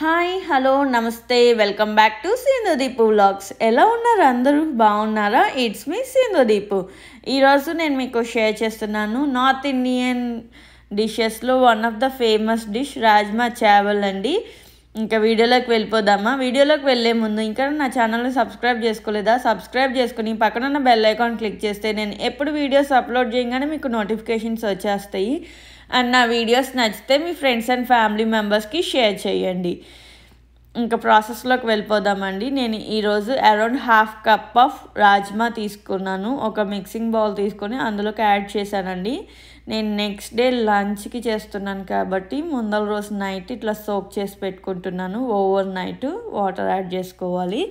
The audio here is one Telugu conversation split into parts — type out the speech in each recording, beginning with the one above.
హాయ్ హలో నమస్తే welcome back to Sindhudeepu vlogs ఎలా ఉన్నారు అందరూ బాగున్నారా ఇట్స్ మీ సింధుదీపు ఈరోజు నేను మీకు షేర్ చేస్తున్నాను నార్త్ ఇండియన్ డిషెస్లో one of the famous dish rajma chawal అండి ఇంకా వీడియోలోకి వెళ్ళిపోదామా వీడియోలోకి వెళ్ళే ముందు ఇంకా నా ఛానల్ని సబ్స్క్రైబ్ చేసుకోలేదా సబ్స్క్రైబ్ చేసుకుని ఉన్న బెల్ ఐకాన్ క్లిక్ చేస్తే నేను ఎప్పుడు వీడియోస్ అప్లోడ్ చేయగానే మీకు నోటిఫికేషన్స్ వచ్చేస్తాయి అండ్ నా వీడియోస్ నచ్చితే మీ ఫ్రెండ్స్ అండ్ ఫ్యామిలీ మెంబర్స్కి షేర్ చేయండి ఇంకా ప్రాసెస్లోకి వెళ్ళిపోదామండి నేను ఈరోజు around half cup of rajma తీసుకున్నాను ఒక మిక్సింగ్ బౌల్ తీసుకొని అందులోకి యాడ్ చేశానండి నేను నెక్స్ట్ డే లంచ్కి చేస్తున్నాను కాబట్టి ముందల రోజు నైట్ ఇట్లా సోక్ చేసి పెట్టుకుంటున్నాను ఓవర్ నైట్ వాటర్ యాడ్ చేసుకోవాలి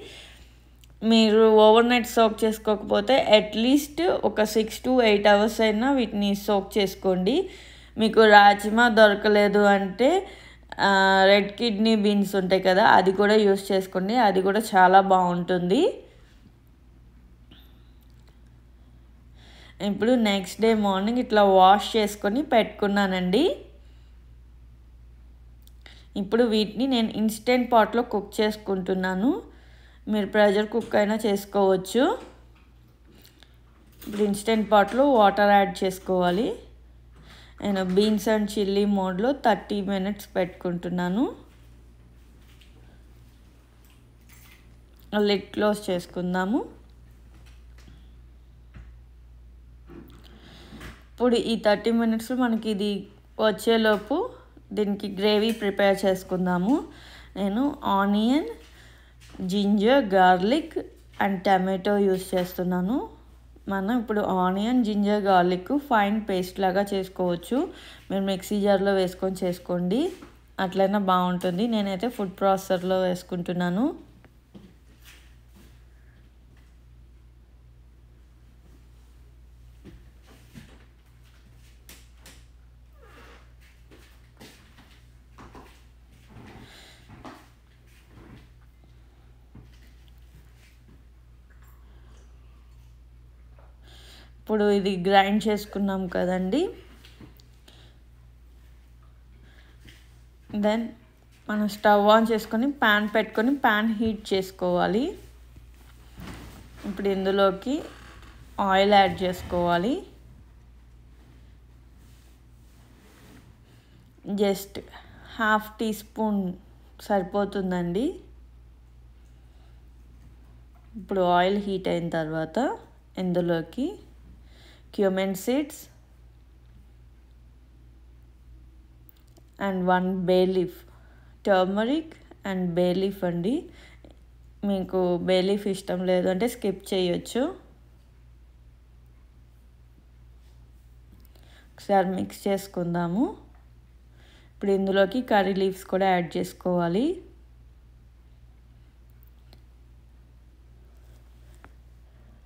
మీరు ఓవర్ నైట్ సోక్ చేసుకోకపోతే అట్లీస్ట్ ఒక సిక్స్ టు ఎయిట్ అవర్స్ అయినా వీటిని సోక్ చేసుకోండి మీకు రాజ్మా దొరకలేదు అంటే రెడ్ కిడ్నీ బీన్స్ ఉంటాయి కదా అది కూడా యూస్ చేసుకోండి అది కూడా చాలా బాగుంటుంది ఇప్పుడు నెక్స్ట్ డే మార్నింగ్ ఇట్లా వాష్ చేసుకొని పెట్టుకున్నానండి ఇప్పుడు వీటిని నేను ఇన్స్టెంట్ పాట్లో కుక్ చేసుకుంటున్నాను మీరు ప్రెషర్ కుక్ అయినా చేసుకోవచ్చు ఇప్పుడు ఇన్స్టెంట్ పాట్లో వాటర్ యాడ్ చేసుకోవాలి నేను బీన్స్ అండ్ చిల్లీ మోడ్లో థర్టీ మినిట్స్ పెట్టుకుంటున్నాను లిడ్ క్లోజ్ చేసుకుందాము ఇప్పుడు ఈ థర్టీ మినిట్స్లో మనకి ఇది వచ్చేలోపు దీనికి గ్రేవీ ప్రిపేర్ చేసుకుందాము నేను onion ginger garlic and tomato use చేస్తున్నాను మనం ఇప్పుడు onion ginger garlic fine paste లాగా చేసుకోవచ్చు మీరు మిక్సీ జార్లో వేసుకొని చేసుకోండి అట్లయినా బాగుంటుంది నేనైతే ఫుడ్ ప్రాసెసర్లో వేసుకుంటున్నాను ఇప్పుడు ఇది గ్రైండ్ చేసుకున్నాం కదండి దెన్ మనం స్టవ్ ఆన్ చేసుకొని ప్యాన్ పెట్టుకొని ప్యాన్ హీట్ చేసుకోవాలి ఇప్పుడు ఇందులోకి ఆయిల్ యాడ్ చేసుకోవాలి జస్ట్ హాఫ్ టీ స్పూన్ సరిపోతుందండి ఇప్పుడు ఆయిల్ హీట్ అయిన తర్వాత ఇందులోకి cumin seeds and one bay leaf turmeric and bay leaf అండి మీకు బే లీఫ్ ఇష్టం లేదు అంటే స్కిప్ చేయొచ్చు ఒకసారి మిక్స్ చేసుకుందాము ఇప్పుడు ఇందులోకి కర్రీ లీవ్స్ కూడా యాడ్ చేసుకోవాలి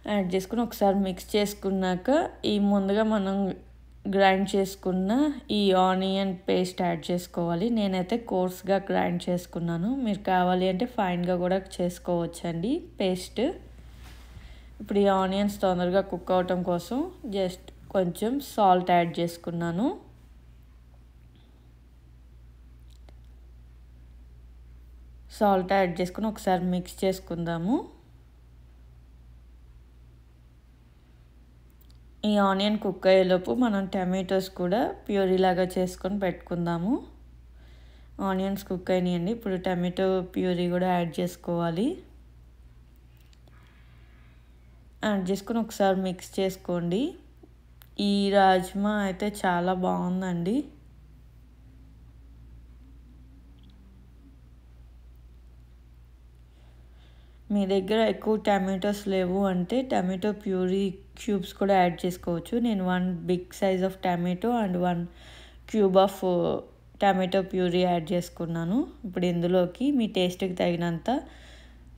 యాడ్ చేసుకుని ఒకసారి మిక్స్ చేసుకున్నాక ఈ ముందుగా మనం గ్రైండ్ చేసుకున్న ఈ ఆనియన్ పేస్ట్ యాడ్ చేసుకోవాలి నేనైతే కోర్స్గా గ్రైండ్ చేసుకున్నాను మీరు కావాలి అంటే ఫైన్గా కూడా చేసుకోవచ్చండి పేస్ట్ ఇప్పుడు ఈ ఆనియన్స్ తొందరగా కుక్ అవటం కోసం జస్ట్ కొంచెం సాల్ట్ యాడ్ చేసుకున్నాను సాల్ట్ యాడ్ చేసుకుని ఒకసారి మిక్స్ చేసుకుందాము ఈ ఆనియన్ కుక్ అయ్యేలోపు మనం టమాటోస్ కూడా ప్యూరీలాగా చేసుకొని పెట్టుకుందాము ఆనియన్స్ కుక్ అయినాయండి ఇప్పుడు టమాటో ప్యూరీ కూడా యాడ్ చేసుకోవాలి యాడ్ చేసుకొని ఒకసారి మిక్స్ చేసుకోండి ఈ రాజ్మా అయితే చాలా బాగుందండి మీ దగ్గర ఎక్కువ టమాటోస్ లేవు అంటే టమాటో ప్యూరీ క్యూబ్స్ కూడా యాడ్ చేసుకోవచ్చు నేను one big size of tomato and one cube of tomato puree add చేసుకున్నాను ఇప్పుడు ఇందులోకి మీ టేస్ట్కి తగినంత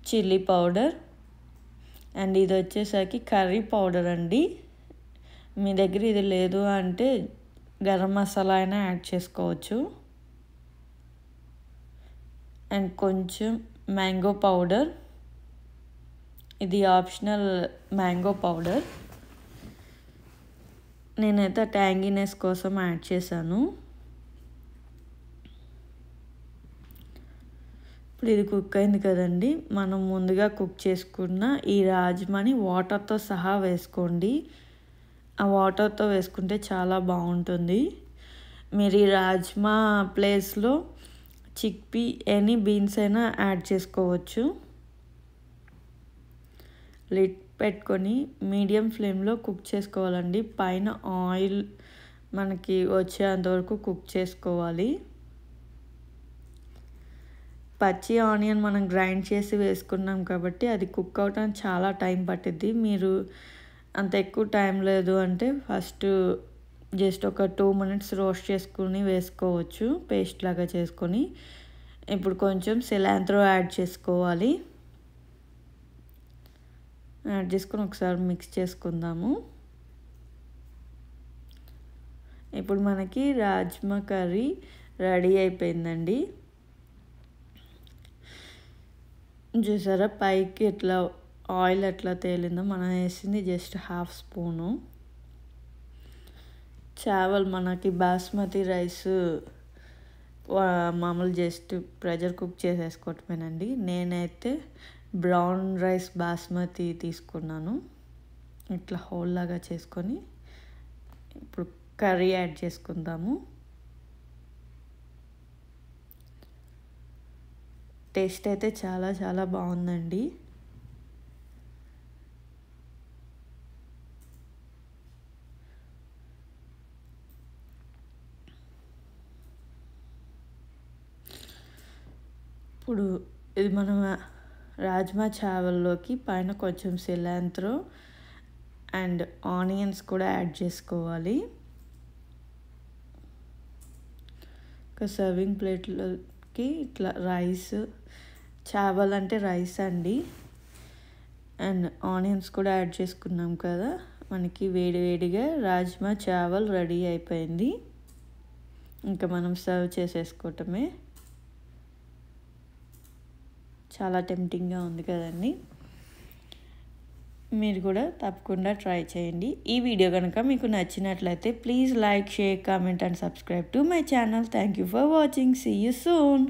చిల్లీ పౌడర్ అండ్ ఇది వచ్చేసరికి కర్రీ పౌడర్ అండి మీ దగ్గర ఇది లేదు అంటే గరం మసాలా అయినా యాడ్ చేసుకోవచ్చు అండ్ కొంచెం మ్యాంగో పౌడర్ ఇది ఆప్షనల్ మ్యాంగో పౌడర్ నేనైతే ట్యాంగినెస్ కోసం యాడ్ చేశాను ఇప్పుడు ఇది కుక్ అయింది కదండి మనం ముందుగా కుక్ చేసుకున్న ఈ రాజ్మాని వాటర్తో సహా వేసుకోండి ఆ వాటర్తో వేసుకుంటే చాలా బాగుంటుంది మీరు ఈ రాజ్మా ప్లేస్లో చిక్పీ ఎనీ బీన్స్ అయినా యాడ్ చేసుకోవచ్చు లిట్ పెట్టుకొని మీడియం ఫ్లేమ్లో కుక్ చేసుకోవాలండి పైన ఆయిల్ మనకి వచ్చేంతవరకు కుక్ చేసుకోవాలి పచ్చి ఆనియన్ మనం గ్రైండ్ చేసి వేసుకున్నాం కాబట్టి అది కుక్ అవడానికి చాలా టైం పట్టిద్ది మీరు అంత ఎక్కువ టైం లేదు అంటే ఫస్ట్ జస్ట్ ఒక టూ మినిట్స్ రోస్ట్ చేసుకుని వేసుకోవచ్చు పేస్ట్ లాగా చేసుకొని ఇప్పుడు కొంచెం సిలాంత్రో యాడ్ చేసుకోవాలి యాడ్ చేసుకొని ఒకసారి మిక్స్ చేసుకుందాము ఇప్పుడు మనకి రాజ్మా కర్రీ రెడీ అయిపోయిందండి చూసారా పైకి ఎట్లా ఆయిల్ ఎట్లా తేలిందో మనం వేసింది జస్ట్ హాఫ్ స్పూను చావల్ మనకి బాస్మతి రైస్ మామూలు జస్ట్ ప్రెషర్ కుక్ చేసేసుకోవటమేనండి నేనైతే బ్రౌన్ రైస్ బాస్మతి తీసుకున్నాను ఇట్లా హోల్ లాగా చేసుకొని ఇప్పుడు కర్రీ యాడ్ చేసుకుందాము టేస్ట్ అయితే చాలా చాలా బాగుందండి ఇప్పుడు ఇది మనం రాజ్మా చావల్లోకి పైన కొంచెం సిలాంత్రో అండ్ ఆనియన్స్ కూడా యాడ్ చేసుకోవాలి ఒక సర్వింగ్ ప్లేట్లోకి ఇట్లా రైస్ చావల్ అంటే రైస్ అండి అండ్ ఆనియన్స్ కూడా యాడ్ చేసుకున్నాం కదా మనకి వేడివేడిగా రాజ్మా చావల్ రెడీ అయిపోయింది ఇంకా మనం సర్వ్ చేసేసుకోవటమే చాలా టెంప్టింగ్గా ఉంది కదండి మీరు కూడా తప్పకుండా ట్రై చేయండి ఈ వీడియో కనుక మీకు నచ్చినట్లయితే please like share comment and subscribe to my channel thank you for watching see you soon